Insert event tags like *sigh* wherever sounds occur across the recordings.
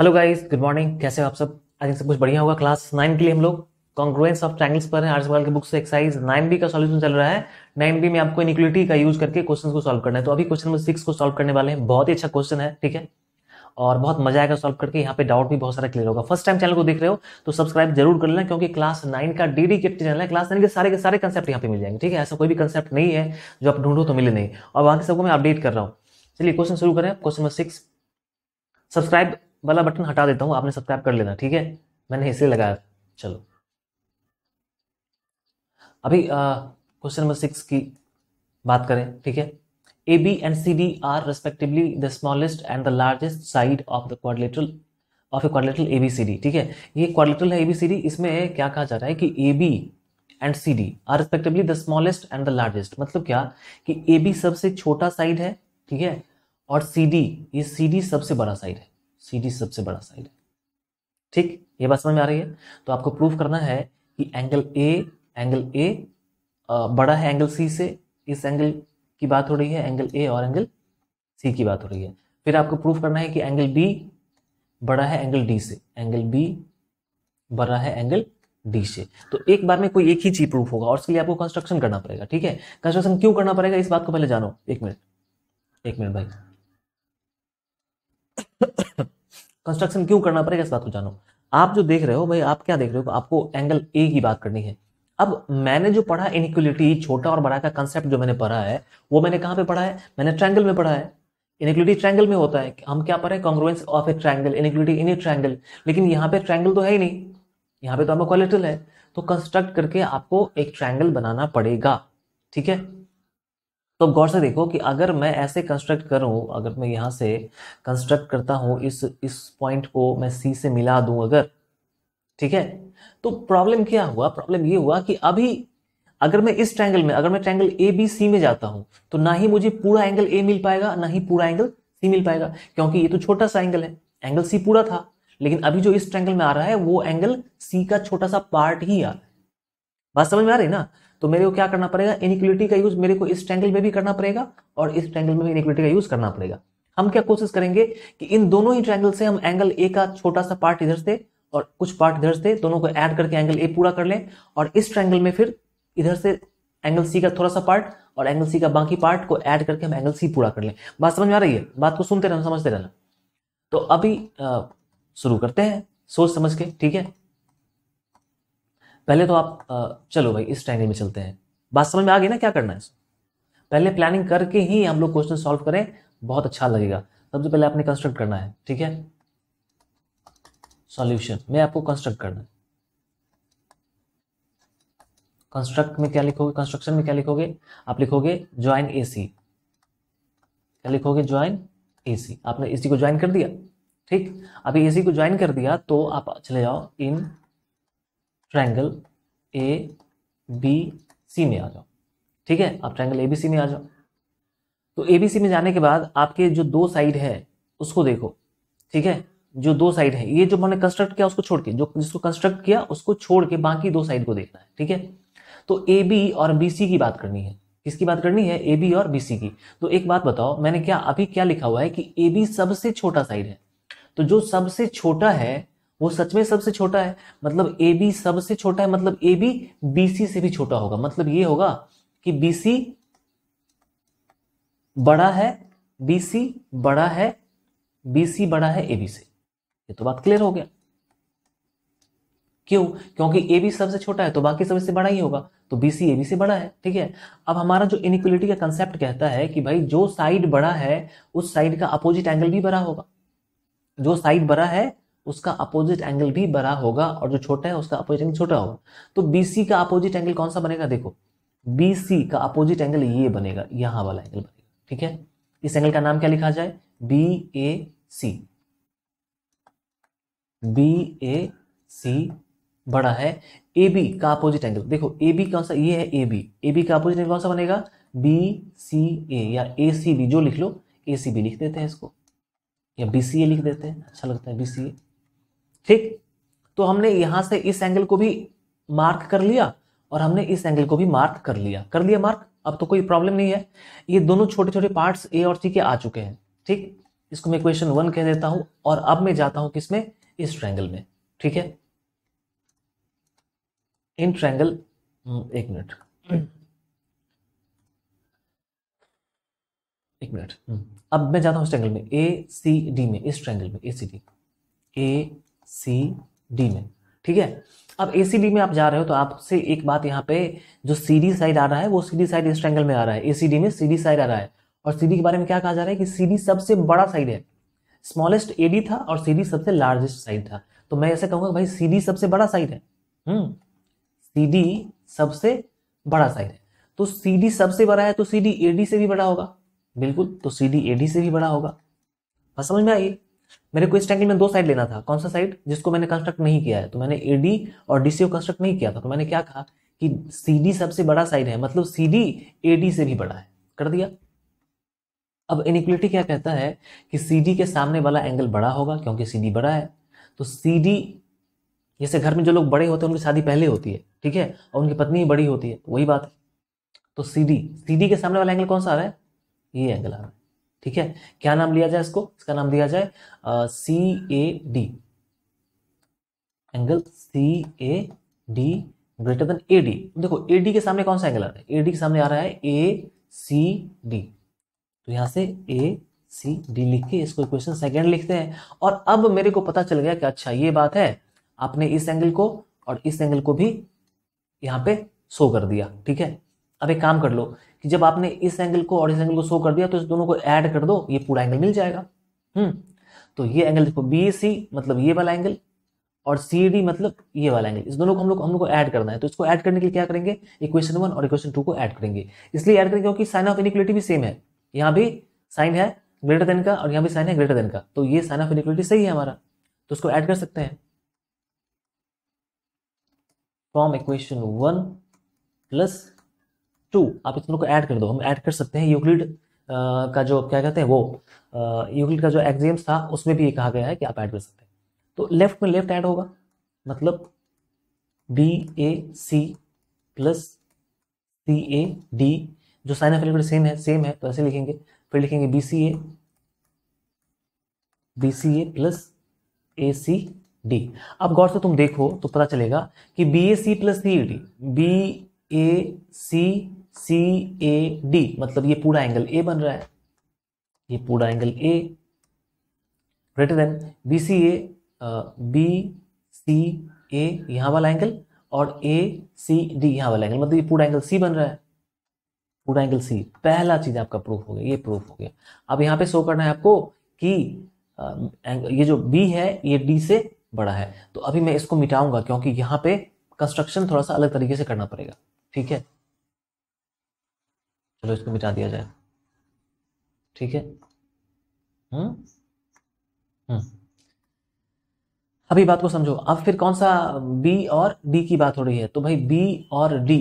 Hello guys good morning कैसे हो आप सब आई थिंक सब कुछ बढ़िया होगा क्लास नाइन के लिए हम लोग कॉन्ग्रुएंस ऑफ ट्रैंगल्स पर है आर्स की बुक से एक्साइज नाइन बी का सॉल्यूशन चल रहा है नाइन बी में आपको इनिक्वलिटी का यूज करके क्वेश्चन को सॉल्व करना है तो अभी क्वेश्चन नंबर सिक्स को सॉल्व करने वाले हैं बहुत ही अच्छा क्वेश्चन है ठीक है और बहुत मजा आएगा सॉल्व करके यहाँ पे डाउट भी बहुत सारा क्लियर होगा फर्स्ट टाइम चैनल को देख रहे हो तो सब्सक्राइब जरूर कर लेना क्योंकि क्लास नाइन का डेडिकेटेड चैनल है क्लास नाइन के सारे के सारे कंसेप्ट यहाँ पे मिल जाएंगे ठीक है ऐसा कोई भी कंसेप्ट नहीं है जो आप ढूंढो तो मिले नहीं और बाकी सबको मैं अपडेट कर रहा हूँ चलिए क्वेश्चन शुरू करें क्वेश्चन नंबर सिक्स सब्सक्राइब वाला बटन हटा देता हूँ आपने सब्सक्राइब कर लेना ठीक है मैंने इसलिए लगाया चलो अभी क्वेश्चन नंबर सिक्स की बात करें ठीक है A B and C D are respectively the smallest and the largest side of the quadrilateral of a quadrilateral A B C D ठीक है ये क्वाड्रिलेटरल है ए बी सी डी इसमें क्या कहा जा रहा है कि A B and C D are respectively the smallest and the largest मतलब क्या कि ए बी सबसे छोटा साइड है ठीक है और सी डी ये सी डी सबसे बड़ा साइड है डी सबसे बड़ा साइड है ठीक ये बात समझ में आ रही है तो आपको प्रूफ करना है कि एंगल ए एंगल ए बड़ा है एंगल सी से इस एंगल की बात हो रही है एंगल ए और एंगल सी की बात हो रही है फिर आपको प्रूफ करना है कि एंगल बी बड़ा है एंगल डी से एंगल बी बड़ा है एंगल डी से तो एक बार में कोई एक ही चीज प्रूफ होगा और उसके लिए आपको कंस्ट्रक्शन करना पड़ेगा ठीक है कंस्ट्रक्शन क्यों करना पड़ेगा इस बात को पहले जानो एक मिनट एक मिनट भाई कंस्ट्रक्शन क्यों करना पड़ेगा इस बात को जानो आप जो देख रहे हो भाई आप क्या देख रहे हो आपको एंगल ए की बात करनी है अब मैंने जो पढ़ा इनिक्वलिटी छोटा और बड़ा का कंसेप्ट जो मैंने पढ़ा है वो मैंने कहाँ पे पढ़ा है मैंने ट्रैंगल में पढ़ा है इनिक्वलिटी ट्रैंगल में होता है हम क्या पढ़े congruence of a triangle inequality in a triangle लेकिन यहाँ पे ट्रैंगल तो है ही नहीं यहाँ पे तो हमें क्वालिटल है तो कंस्ट्रक्ट करके आपको एक ट्रैंगल बनाना पड़ेगा ठीक है तो अब गौर से देखो कि अगर मैं ऐसे कंस्ट्रक्ट करूं अगर मैं यहां से कंस्ट्रक्ट करता हूं इस इस पॉइंट को मैं सी से मिला दूं अगर ठीक है तो प्रॉब्लम क्या हुआ प्रॉब्लम ये हुआ कि अभी अगर मैं इस ट्रैंगल में अगर मैं ट्रैंगल ए बी सी में जाता हूं तो ना ही मुझे पूरा एंगल ए मिल पाएगा ना ही पूरा एंगल सी मिल पाएगा क्योंकि ये तो छोटा सा एंगल है एंगल सी पूरा था लेकिन अभी जो इस ट्रैंगल में आ रहा है वो एंगल सी का छोटा सा पार्ट ही आ रहा है बात समझ में आ रही है ना तो मेरे को क्या करना पड़ेगा इनिक्वलिटी का यूज मेरे को इस ट्रैंगल में भी करना पड़ेगा और इस ट्रैंगल में भी इनिक्वलिटी का यूज करना पड़ेगा हम क्या कोशिश करेंगे कि इन दोनों ही ट्रैंगल से हम एंगल ए का छोटा सा पार्ट इधर से और कुछ पार्ट इधर से दोनों को ऐड करके एंगल ए पूरा कर लें और इस ट्रैंगल में फिर इधर से एंगल सी का थोड़ा सा पार्ट और एंगल सी का बाकी पार्ट को ऐड करके हम एंगल सी पूरा कर लें बात समझ में आ रही है बात को सुनते रहना समझते रहना तो अभी शुरू करते हैं सोच समझ के ठीक है पहले तो आप चलो भाई इस ट्रैंगल में चलते हैं बात समझ में आ गई ना क्या करना है पहले प्लानिंग करके ही हम लोग क्वेश्चन सॉल्व करें बहुत अच्छा लगेगा सबसे पहले आपने कंस्ट्रक्ट करना है ठीक है सॉल्यूशन में आपको कंस्ट्रक्ट करना है कंस्ट्रक्ट में क्या लिखोगे कंस्ट्रक्शन में क्या लिखोगे आप लिखोगे ज्वाइन ए सी क्या लिखोगे ज्वाइन ए सी आपने ए सी को ज्वाइन कर दिया ठीक अभी ए सी को ज्वाइन कर दिया तो आप चले जाओ इन ट्रायंगल ए बी सी में आ जाओ ठीक है आप ट्रायंगल ए बी सी में आ जाओ तो ए बी सी में जाने के बाद आपके जो दो साइड है उसको देखो ठीक है जो दो साइड है ये जो मैंने कंस्ट्रक्ट किया उसको छोड़ के जो जिसको कंस्ट्रक्ट किया उसको छोड़ के बाकी दो साइड को देखना है ठीक है तो ए बी और बी सी की बात करनी है किसकी बात करनी है ए बी और बी सी की तो एक बात बताओ मैंने क्या अभी क्या लिखा हुआ है कि ए बी सबसे छोटा साइड है तो जो सबसे छोटा है वो सच में सबसे छोटा है मतलब ए बी सबसे छोटा है मतलब ए बी बी सी से भी छोटा होगा मतलब ये होगा कि बी सी बड़ा है बी सी बड़ा है बी सी बड़ा है ए बी से ये तो बात क्लियर हो गया क्यों क्योंकि ए बी सबसे छोटा है तो बाकी सबसे बड़ा ही होगा तो बी सी ए बी से बड़ा है ठीक है अब हमारा जो इनिक्वलिटी का कंसेप्ट कहता है कि भाई जो साइड बड़ा है उस साइड का अपोजिट एंगल भी बड़ा होगा जो साइड बड़ा है उसका अपोजिट एंगल भी बड़ा होगा और जो छोटा है उसका अपोजिट एंगल छोटा होगा तो बी का अपोजिट एंगल कौन सा बनेगा देखो बी का अपोजिट एंगल ये बनेगा यहाँ वाला एंगल बनेगा ठीक है इस एंगल का नाम क्या लिखा जाए B A C B A C बड़ा है ए बी का अपोजिट एंगल देखो ए बी कौन सा ये है ए बी ए बी का अपोजिट एंगल कौन सा बनेगा बी सी ए या ए सी बी जो लिख लो ए सी बी लिख देते हैं इसको या बी सी ए लिख देते हैं अच्छा लगता है बी सी ए ठीक तो हमने यहां से इस एंगल को भी मार्क कर लिया और हमने इस एंगल को भी मार्क कर लिया कर लिया मार्क अब तो कोई प्रॉब्लम नहीं है ये दोनों छोटे छोटे पार्ट्स ए और सी के आ चुके हैं ठीक इसको मैं क्वेश्चन वन कह देता हूं और अब मैं जाता हूं किसमें इस ट्रैंगल में ठीक है इन ट्रैंगल हम्म, एक मिनट एक मिनट हम्म। अब मैं जाता हूं इस ट्रैंगल में ए सी डी में इस ट्रैंगल में ए C D A C D में ठीक है अब ए सी डी में आप जा रहे हो तो आपसे एक बात यहाँ पे जो सी डी साइड आ रहा है वो सी डी साइड इस ट्रैंगल में आ रहा है ए सी डी में सी डी साइड आ रहा है और सी डी के बारे में क्या कहा जा रहा है कि सी डी सबसे बड़ा साइड है स्मॉलेस्ट ए डी था और सी डी सबसे लार्जेस्ट साइड था तो मैं ऐसे कहूंगा भाई सी डी सबसे बड़ा साइड है सी डी सबसे बड़ा साइड है तो सी डी सबसे बड़ा है तो सी डी ए डी से भी बड़ा होगा बिल्कुल तो सी डी ए डी से भी बड़ा होगा बस समझ में आइए मेरे को इस ट्रायंगल में दो साइड लेना था कौन सा साइड जिसको मैंने कंस्ट्रक्ट नहीं किया है तो मैंने ए डी और डी सी कंस्ट्रक्ट नहीं किया था तो मैंने क्या कहा कि सी डी सबसे बड़ा साइड है मतलब सी डी ए डी से भी बड़ा है कर दिया अब इनिक्वलिटी क्या कहता है कि सी डी के सामने वाला एंगल बड़ा होगा क्योंकि सी डी बड़ा है तो सी डी जैसे घर में जो लोग बड़े होते हैं उनकी शादी पहले होती है ठीक है और उनकी पत्नी ही बड़ी होती है वही बात है तो सी डी के सामने वाला एंगल कौन सा आ रहा है ये एंगल आ रहा है ठीक है क्या नाम लिया जाए इसको इसका नाम दिया जाए C A D angle C A D greater than A D देखो ए डी के सामने कौन सा एंगल आ रहा है ए डी के सामने आ रहा है ए सी डी तो यहां से ए सी डी लिख के इसको इक्वेशन सेकेंड लिखते हैं और अब मेरे को पता चल गया कि अच्छा ये बात है आपने इस एंगल को और इस एंगल को भी यहां पे शो कर दिया ठीक है अब एक काम कर लो कि जब आपने इस एंगल को और इस एंगल को शो कर दिया तो इस दोनों को ऐड कर दो ये पूरा एंगल मिल जाएगा हम्म तो ये एंगल देखो बी सी मतलब ये वाला एंगल और सी डी मतलब ये वाला एंगल इस दोनों को हम लोग हम लोग को ऐड करना है तो इसको ऐड करने के लिए क्या करेंगे इक्वेशन वन और इक्वेशन टू को ऐड करेंगे इसलिए ऐड करेंगे क्योंकि साइन ऑफ इनिक्वलिटी भी सेम है यहाँ भी साइन है ग्रेटर देन का और यहाँ भी साइन है ग्रेटर देन का तो ये साइन ऑफ इनिक्वलिटी सही है हमारा तो इसको ऐड कर सकते हैं from equation one plus two आप इस दोनों को ऐड कर दो हम ऐड कर सकते हैं यूक्लिड का जो क्या कहते हैं वो यूक्लिड का जो एग्जाम्स था उसमें भी ये कहा गया है कि आप ऐड कर सकते हैं तो लेफ्ट में लेफ्ट ऐड होगा मतलब B A C plus C A D जो साइन ऑफ एलिमेंट सेम है सेम है तो ऐसे लिखेंगे फिर लिखेंगे B C A B C A plus A C D अब गौर से तुम देखो तो पता चलेगा कि B A C plus C D B A C C A D मतलब ये पूरा एंगल ए बन रहा है ये पूरा angle A greater than B C A B C A यहां वाला एंगल और ए सी डी यहां वाला एंगल मतलब ये पूरा एंगल सी बन रहा है पूरा एंगल सी पहला चीज आपका प्रूफ हो गया ये प्रूफ हो गया अब यहाँ पे शो करना है आपको कि ये जो बी है ये डी से बड़ा है तो अभी मैं इसको मिटाऊंगा क्योंकि यहाँ पे कंस्ट्रक्शन थोड़ा सा अलग तरीके से करना पड़ेगा ठीक है चलो इसको मिटा दिया जाए ठीक है हम्म? हम्म अभी बात को समझो अब फिर कौन सा बी और डी की बात हो रही है तो भाई बी और डी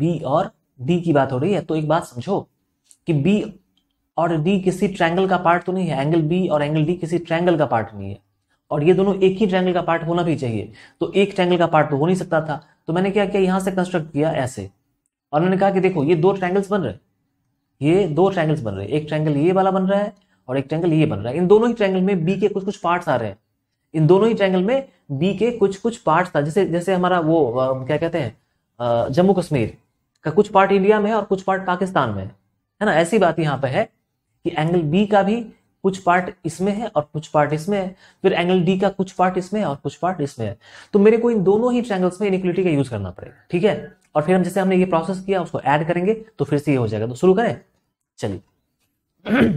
बी और डी की बात हो रही है तो एक बात समझो कि बी और डी किसी ट्रायंगल का पार्ट तो नहीं है एंगल बी और एंगल डी किसी ट्रायंगल का पार्ट नहीं है और ये दोनों एक ही ट्रायंगल का पार्ट होना भी चाहिए तो एक ट्रायंगल का पार्ट तो हो नहीं सकता था तो मैंने क्या किया यहां से कंस्ट्रक्ट किया ऐसे और उन्होंने कहा कि देखो ये दो ट्रैंगल्स बन रहे हैं ये दो ट्रैंगल्स बन रहे हैं एक ट्रैंगल ये वाला बन रहा है और एक ट्रैंगल ये बन रहा है इन दोनों ही ट्रैंगल में बी के कुछ कुछ पार्ट्स आ रहे हैं इन दोनों ही ट्रैंगल में बी के कुछ कुछ पार्ट्स था जैसे जैसे हमारा वो क्या कहते हैं जम्मू कश्मीर का कुछ पार्ट इंडिया में है और कुछ पार्ट पाकिस्तान में है है ना ऐसी बात यहाँ पे है कि एंगल बी का भी कुछ पार्ट इसमें है और कुछ पार्ट इसमें है फिर एंगल डी का कुछ पार्ट इसमें है और कुछ पार्ट इसमें है तो मेरे को इन दोनों ही ट्रैंगल्स में इनिक्वलिटी का यूज करना पड़ेगा ठीक है और फिर हम जैसे हमने ये प्रोसेस किया उसको ऐड करेंगे तो फिर से ये हो जाएगा तो शुरू करें चलिए *clears throat*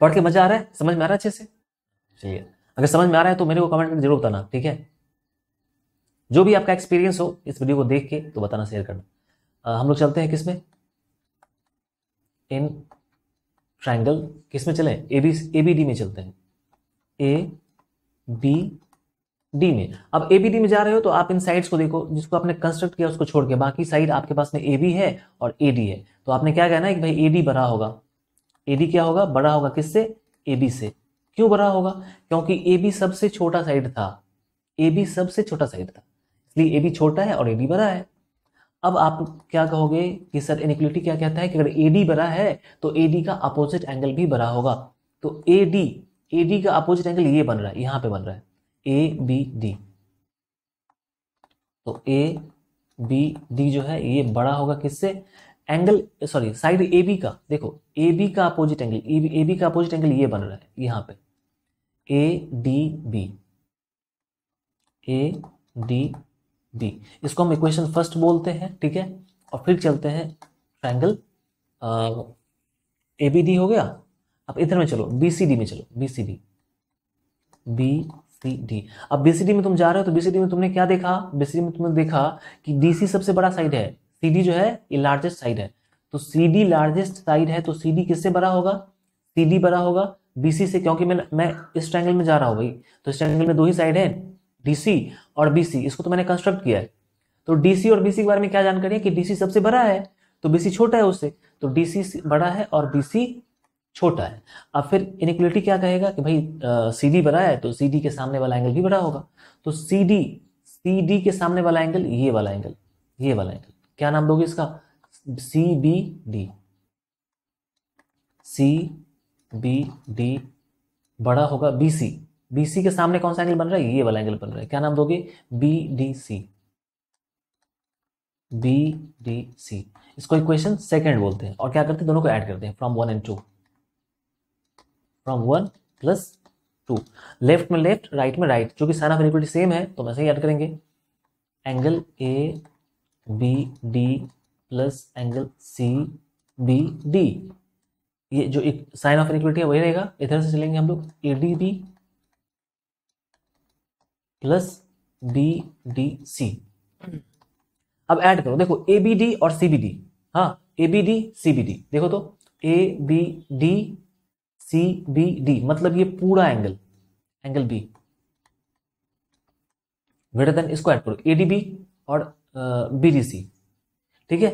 पढ़ के मजा आ रहा है समझ में आ रहा है अच्छे से चलिए अगर समझ में आ रहा है तो मेरे को कमेंट में जरूर बताना ठीक है जो भी आपका एक्सपीरियंस हो इस वीडियो को देख के तो बताना शेयर करना आ, हम लोग चलते हैं किसमें इन ट्राइंगल किसमें चले A B A B D में चलते हैं ए बी डी में अब ए बी डी में जा रहे हो तो आप इन साइड्स को देखो जिसको आपने कंस्ट्रक्ट किया उसको छोड़ के बाकी साइड आपके पास में ए बी है और ए डी है तो आपने क्या कहना है कि भाई ए डी बड़ा होगा ए डी क्या होगा बड़ा होगा किससे ए बी से क्यों बड़ा होगा क्योंकि ए बी सबसे छोटा साइड था ए बी सबसे छोटा साइड था इसलिए ए बी छोटा है और ए डी बड़ा है अब आप क्या कहोगे कि सर इनिक्लिटी क्या कहता है कि अगर ए डी बड़ा है तो ए डी का अपोजिट एंगल भी बड़ा होगा तो ए डी ए डी का अपोजिट एंगल ये बन रहा है यहाँ पे बन रहा है ए बी डी तो ए बी डी जो है ये बड़ा होगा किससे angle sorry side A B का देखो ए बी का अपोजिट एंगल ए बी का अपोजिट एंगल ये बन रहा है यहां पे A D B A D B इसको हम इक्वेशन फर्स्ट बोलते हैं ठीक है और फिर चलते हैं ट्रायंगल ए बी डी हो गया अब इधर में चलो बी सी डी में चलो B C D B C D अब बी सी डी में तुम जा रहे हो तो बी सी डी में तुमने क्या देखा बी सी डी में तुमने देखा कि डी सी सबसे बड़ा साइड है सी डी जो है ये लार्जेस्ट साइड है तो सी डी लार्जेस्ट साइड है तो सी डी किससे बड़ा होगा सी डी बड़ा होगा बी सी से क्योंकि मैं मैं इस ट्रैंगल में जा रहा हूँ भाई तो इस ट्रैंगल में दो ही साइड है डी सी और बी सी इसको तो मैंने कंस्ट्रक्ट किया है तो डी सी और बी सी के बारे में क्या जानकारी है कि डी सी सबसे बड़ा है तो बी सी छोटा है उससे तो डी सी बड़ा है और बी सी छोटा है अब फिर इनिक्वलिटी क्या कहेगा कि भाई सी डी बड़ा है तो सी डी के सामने वाला एंगल भी बड़ा होगा तो सी डी सी डी के सामने वाला एंगल ये वाला एंगल ये वाला एंगल क्या नाम दोगे इसका C B D C B D बड़ा होगा बी सी बी सी के सामने कौन सा एंगल बन रहा है ये वाला एंगल बन रहा है क्या नाम दोगे B D C B D C इसको इक्वेशन सेकंड बोलते हैं और क्या करते हैं दोनों को ऐड करते हैं from one and two from one plus two left में लेफ्ट राइट में राइट चूंकि साइन ऑफ इनिक्वलिटी सेम है तो वैसे ही ऐड करेंगे angle A B D plus angle C B D ये जो एक साइन ऑफ इनिक्वलिटी है वही रहेगा इधर से चलेंगे हम लोग A D B plus B D C अब ऐड करो देखो ए बी डी और सी बी डी हाँ A B D C B D देखो तो A B D C B D मतलब ये पूरा angle angle B greater than square करो ए डी बी और बी डी सी ठीक है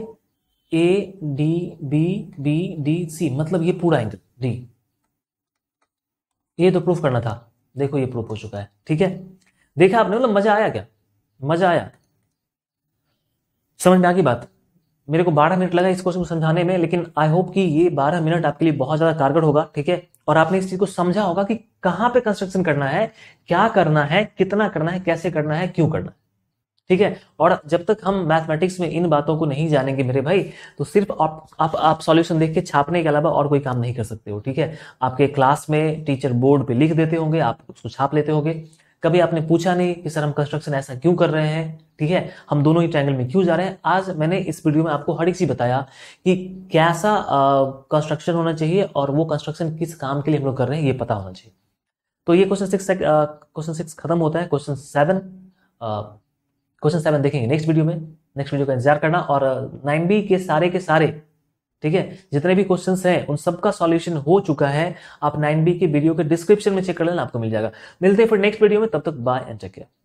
A D B B D C मतलब ये पूरा एंगल डी ये तो प्रूफ करना था देखो ये प्रूफ हो चुका है ठीक है देखा आपने मतलब मजा आया क्या मजा आया समझ में आ गई बात मेरे को 12 मिनट लगा इस क्वेश्चन को समझाने में लेकिन आई होप कि ये 12 मिनट आपके लिए बहुत ज़्यादा कारगर होगा ठीक है और आपने इस चीज़ को समझा होगा कि कहाँ पे कंस्ट्रक्शन करना है क्या करना है कितना करना है कैसे करना है क्यों करना है ठीक है और जब तक हम मैथमेटिक्स में इन बातों को नहीं जानेंगे मेरे भाई तो सिर्फ आप आप आप सॉल्यूशन देख के छापने के अलावा और कोई काम नहीं कर सकते हो ठीक है आपके क्लास में टीचर बोर्ड पे लिख देते होंगे आप उसको छाप लेते होंगे कभी आपने पूछा नहीं कि सर हम कंस्ट्रक्शन ऐसा क्यों कर रहे हैं ठीक है हम दोनों ही ट्रायंगल में क्यों जा रहे हैं आज मैंने इस वीडियो में आपको हर एक चीज़ बताया कि कैसा कंस्ट्रक्शन होना चाहिए और वो कंस्ट्रक्शन किस काम के लिए हम लोग कर रहे हैं ये पता होना चाहिए तो ये क्वेश्चन सिक्स क्वेश्चन सिक्स खत्म होता है क्वेश्चन सेवन क्वेश्चन सेवन देखेंगे नेक्स्ट वीडियो में नेक्स्ट वीडियो का इंतजार करना और नाइन बी के सारे के सारे ठीक है जितने भी क्वेश्चन है उन सबका सॉल्यूशन हो चुका है आप नाइन बी की वीडियो के डिस्क्रिप्शन में चेक कर लेना आपको मिल जाएगा मिलते हैं फिर नेक्स्ट वीडियो में तब तक बाय एंड चेक केयर